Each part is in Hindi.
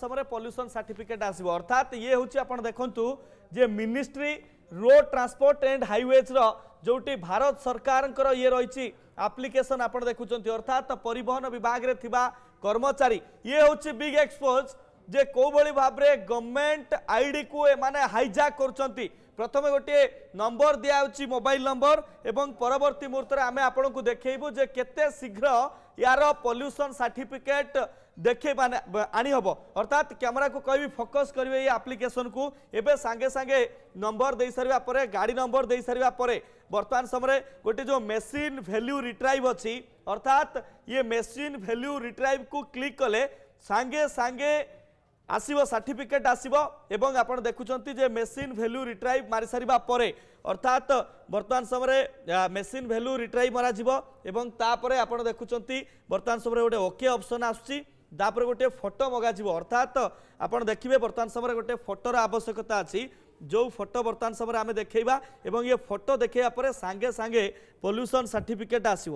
समय पल्यूशन सार्टिफिकेट आसो अर्थात ये हूँ आप देखु जे ministry road transport and highways रोटी भारत सरकार ये रही आप्लिकेसन आप देखुं अर्थात परिवहन विभाग में थी कर्मचारी ये हूँ बिग एक्सपोज जे कौली भाव में गवर्नमेंट आईडी को एने हाइजाक कर प्रथम गोटे नंबर दिखाई मोबाइल नंबर एवं परवर्ती मुहूर्त आम आपको देखू जे केते शीघ्र यार पल्यूशन सार्टिफिकेट देखे आनी अर्थात क्यमेरा को कह फोकस करेंगे ये आप्लिकेसन को एवं सांगे सांगे नंबर दे सर गाड़ी नंबर दे सारे बर्तमान समय गोटे जो मेसीन भैल्यू रिट्राइव अच्छी अर्थात ये मेसीन भैल्यू रिट्राइव को क्लिक कले सांगे सांगे आसव सार्टिफिकेट आसव देखुं मेसीन भैल्यू रिट्राइव मारि सारापर अर्थात बर्तमान समय मेसीन भैल्यू रिट्राइव मर एवं तापर आप देखुं बर्तमान समय गोटे ओके अप्सन आसूँ ତାପରେ ଗୋଟିଏ ଫଟୋ ମଗାଯିବ ଅର୍ଥାତ୍ ଆପଣ ଦେଖିବେ ବର୍ତ୍ତମାନ ସମୟରେ ଗୋଟିଏ ଫଟୋର ଆବଶ୍ୟକତା ଅଛି ଯେଉଁ ଫଟୋ ବର୍ତ୍ତମାନ ସମୟରେ ଆମେ ଦେଖାଇବା ଏବଂ ଇଏ ଫଟୋ ଦେଖାଇବା ପରେ ସାଙ୍ଗେ ସାଙ୍ଗେ ପଲ୍ୟୁସନ୍ ସାର୍ଟିଫିକେଟ୍ ଆସିବ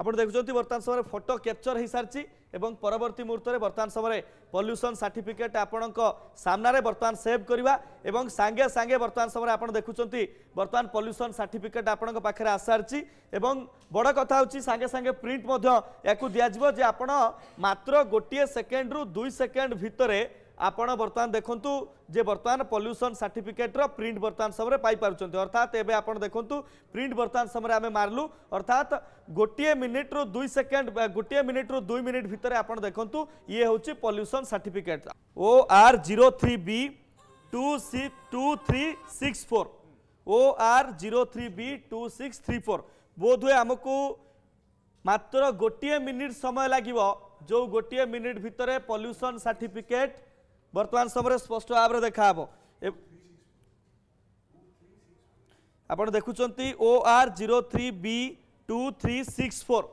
ଆପଣ ଦେଖୁଛନ୍ତି ବର୍ତ୍ତମାନ ସମୟରେ ଫଟୋ କ୍ୟାପଚର ହୋଇସାରିଛି ଏବଂ ପରବର୍ତ୍ତୀ ମୁହୂର୍ତ୍ତରେ ବର୍ତ୍ତମାନ ସମୟରେ ପଲ୍ୟୁସନ୍ ସାର୍ଟିଫିକେଟ୍ ଆପଣଙ୍କ ସାମ୍ନାରେ ବର୍ତ୍ତମାନ ସେଭ୍ କରିବା ଏବଂ ସାଙ୍ଗେ ସାଙ୍ଗେ ବର୍ତ୍ତମାନ ସମୟରେ ଆପଣ ଦେଖୁଛନ୍ତି ବର୍ତ୍ତମାନ ପଲ୍ୟୁସନ୍ ସାର୍ଟିଫିକେଟ୍ ଆପଣଙ୍କ ପାଖରେ ଆସିସାରିଛି ଏବଂ ବଡ଼ କଥା ହେଉଛି ସାଙ୍ଗେ ସାଙ୍ଗେ ପ୍ରିଣ୍ଟ ମଧ୍ୟ ୟାକୁ ଦିଆଯିବ ଯେ ଆପଣ ମାତ୍ର ଗୋଟିଏ ସେକେଣ୍ଡରୁ ଦୁଇ ସେକେଣ୍ଡ ଭିତରେ ଆପଣ ବର୍ତ୍ତମାନ ଦେଖନ୍ତୁ ଯେ ବର୍ତ୍ତମାନ ପଲ୍ୟୁସନ୍ ସାର୍ଟିଫିକେଟ୍ର ପ୍ରିଣ୍ଟ ବର୍ତ୍ତମାନ ସମୟରେ ପାଇପାରୁଛନ୍ତି ଅର୍ଥାତ୍ ଏବେ ଆପଣ ଦେଖନ୍ତୁ ପ୍ରିଣ୍ଟ ବର୍ତ୍ତମାନ ସମୟରେ ଆମେ ମାରିଲୁ ଅର୍ଥାତ୍ ଗୋଟିଏ ମିନିଟ୍ରୁ ଦୁଇ ସେକେଣ୍ଡ ଗୋଟିଏ ମିନିଟ୍ରୁ ଦୁଇ ମିନିଟ୍ ଭିତରେ ଆପଣ ଦେଖନ୍ତୁ ଇଏ ହେଉଛି pollution certificate O R zero three B two six two three six four O R zero three B two six three four ବୋଧହୁଏ ଆମକୁ ମାତ୍ର ଗୋଟିଏ ମିନିଟ୍ ସମୟ ଲାଗିବ ଯେଉଁ ଗୋଟିଏ ମିନିଟ୍ ଭିତରେ ପଲ୍ୟୁସନ୍ ସାର୍ଟିଫିକେଟ୍ ବର୍ତ୍ତମାନ ସମୟରେ ସ୍ପଷ୍ଟ ଭାବରେ ଦେଖାହେବ ଆପଣ ଦେଖୁଛନ୍ତି O R zero three B two three six four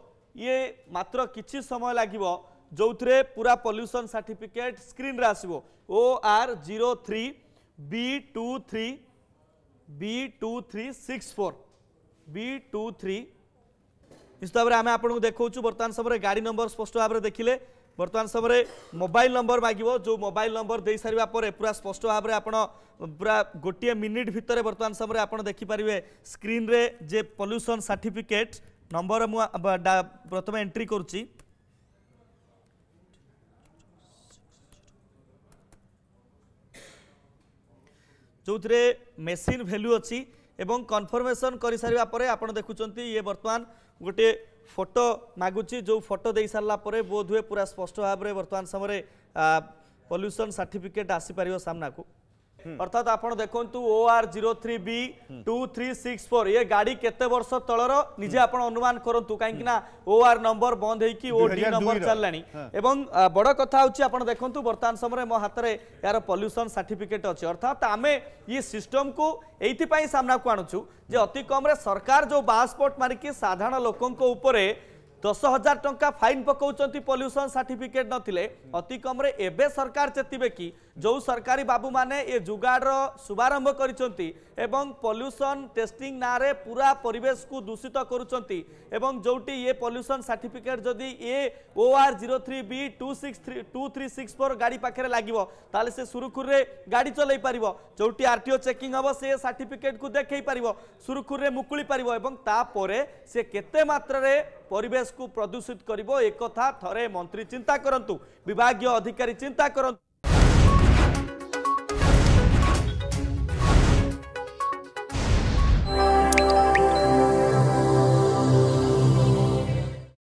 ଇଏ ମାତ୍ର କିଛି ସମୟ ଲାଗିବ ଯେଉଁଥିରେ ପୁରା ପଲ୍ୟୁସନ୍ ସାର୍ଟିଫିକେଟ୍ ସ୍କ୍ରିନ୍ରେ ଆସିବ O R zero three B two three B two three six four B two three निश्चित भाव में आम आपको देखा बर्तमान समय गाड़ी नंबर स्पष्ट भाव में देखिले बर्तमान समय मोबाइल नंबर मागे जो मोबाइल नंबर दे सारे पूरा स्पष्ट भाव में आपड़ पूरा गोटे मिनिट भितर बर्तमान समय आप देखिपारे स्क्रीन रे जे पल्यूसन सार्टिफिकेट नंबर मु प्रथम एंट्री करुच्ची जो मेसीन भैल्यू अच्छी ଏବଂ କନଫର୍ମେସନ୍ କରିସାରିବା ପରେ ଆପଣ ଦେଖୁଛନ୍ତି ଇଏ ବର୍ତ୍ତମାନ ଗୋଟିଏ ଫଟୋ ମାଗୁଛି ଯେଉଁ ଫଟୋ ଦେଇସାରିଲା ପରେ ବୋଧ ହୁଏ ପୁରା ସ୍ପଷ୍ଟ ଭାବରେ ବର୍ତ୍ତମାନ ସମୟରେ ପଲ୍ୟୁସନ୍ ସାର୍ଟିଫିକେଟ୍ ଆସିପାରିବ ସାମ୍ନାକୁ Hmm. অর্থাৎ আপনার দেখুন O R zero three B two three six four ইয়ে গাড়ি কেতে বর্ষ তলর নিজে আপনার অনুমান করতু কিন্তু না ও আর নম্বর বন্ধ হয়েকি ও ডি নম্বর চালা এবং বড় কথা হচ্ছে আপনার দেখুন বর্তমান সময় মো হাতের এর পল্যুসন সার্টিফিকেট অছে অর্থাৎ আমি ই সিস্টম কু এইপাই সামনাকু আনুছু যে অতি কমরে সরকার যে বাসপোর্ট মারিকি সাধারণ লোকঙ্ উপরে দশ হাজার টঙ্কা ফাইন পকাউছেন পল্যুসন সার্টিফিকেট নথিলে অতি কমরে এবে সরকার চেতিবে কি ଯେଉଁ ସରକାରୀ ବାବୁମାନେ ଏ ଯୁଗାଡ଼ର ଶୁଭାରମ୍ଭ କରିଛନ୍ତି ଏବଂ ପଲ୍ୟୁସନ୍ ଟେଷ୍ଟିଂ ନାଁରେ ପୁରା ପରିବେଶକୁ ଦୂଷିତ କରୁଛନ୍ତି ଏବଂ ଯେଉଁଠି ଏ ପଲ୍ୟୁସନ୍ ସାର୍ଟିଫିକେଟ୍ ଯଦି ଏ O R zero three B two six three two three six four ଗାଡ଼ି ପାଖରେ ଲାଗିବ ତାହେଲେ ସେ ସୁରୁଖୁରୁରେ ଗାଡ଼ି ଚଲାଇ ପାରିବ ଯେଉଁଠି ଆର୍ ଟି ଓ ଚେକିଂ ହେବ ସେ ସାର୍ଟିଫିକେଟ୍କୁ ଦେଖାଇ ପାରିବ ସୁରୁଖୁରୁରେ ମୁକୁଳି ପାରିବ ଏବଂ ତାପରେ ସେ କେତେ ମାତ୍ରାରେ ପରିବେଶକୁ ପ୍ରଦୂଷିତ କରିବ ଏକଥା ଥରେ ମନ୍ତ୍ରୀ ଚିନ୍ତା କରନ୍ତୁ ବିଭାଗୀୟ ଅଧିକାରୀ ଚିନ୍ତା କରନ୍ତୁ